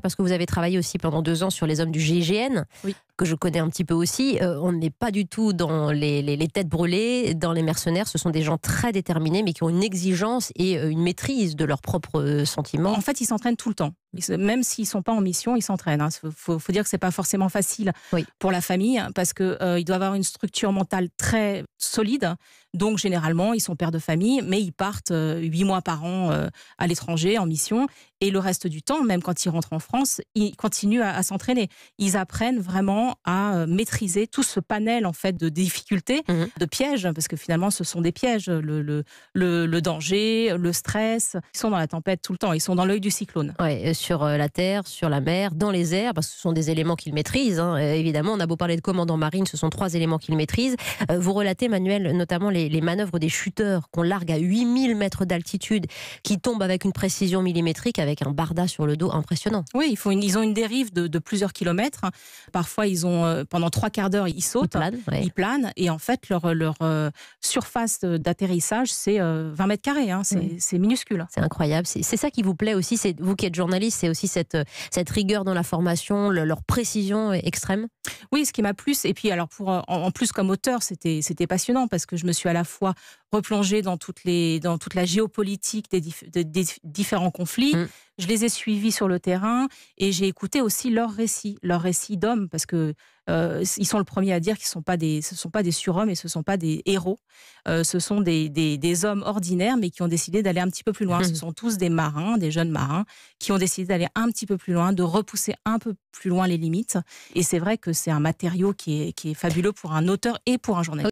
parce que vous avez travaillé aussi pendant deux ans sur les hommes du GIGN, que je connais un petit peu aussi, euh, on n'est pas du tout dans les, têtes brûlées, dans les mercenaires. Ce sont des gens très déterminés, mais qui ont une exigence et euh, une maîtrise de leurs propres euh, sentiments. En fait, ils s'entraînent tout le temps. Même s'ils sont pas en mission, ils s'entraînent. Il hein. faut, dire que c'est pas forcément facile pour la famille parce que euh, doivent avoir une structure mentale très solide. Donc généralement, ils sont pères de famille, mais ils partent euh, huit mois par an euh, à l'étranger en mission et le reste du temps, même quand ils rentrent en France, ils continuent à, s'entraîner. Ils apprennent vraiment à maîtriser tout ce panel en fait de difficultés, mmh de pièges, parce que finalement, ce sont des pièges. Le, le, danger, le stress, ils sont dans la tempête tout le temps. Ils sont dans l'œil du cyclone. Ouais, sur euh, la terre, sur la mer, dans les airs, parce que ce sont des éléments qu'ils maîtrisent hein. euh, Évidemment, on a beau parler de commandant marine, ce sont trois éléments qu'ils maîtrisent. Euh, vous relatez, Manuel, notamment les, manœuvres des chuteurs qu'on largue à 8000 mètres d'altitude, qui tombent avec une précision millimétrique, avec un barda sur le dos impressionnant. Oui, ils, ils ont une dérive de, plusieurs kilomètres. Parfois, ils ont, pendant trois quarts d'heure, ils sautent, ils planent, et en fait, leur, leur surface d'atterrissage, c'est 20 mètres carrés. Hein. C'est minuscule. C'est incroyable. C'est ça qui vous plaît aussi, c'est vous qui êtes journaliste c'est aussi cette, rigueur dans la formation, leur précision extrême Oui, ce qui m'a plu, et puis alors pour, en, plus comme auteur, c'était passionnant parce que je me suis à la fois replongée dans, toutes les, dans toute la géopolitique des, différents conflits. Mm je les ai suivis sur le terrain et j'ai écouté aussi leurs récits, leurs récits d'hommes, parce que euh, ils sont le premier à dire qu'ils sont pas des, ce ne sont pas des surhommes et ce ne sont pas des héros. Euh, ce sont des, des, des, hommes ordinaires, mais qui ont décidé d'aller un petit peu plus loin. Ce mmh sont tous des marins, des jeunes marins, qui ont décidé d'aller un petit peu plus loin, de repousser un peu plus loin les limites. Et c'est vrai que c'est un matériau qui est, qui est fabuleux pour un auteur et pour un journaliste.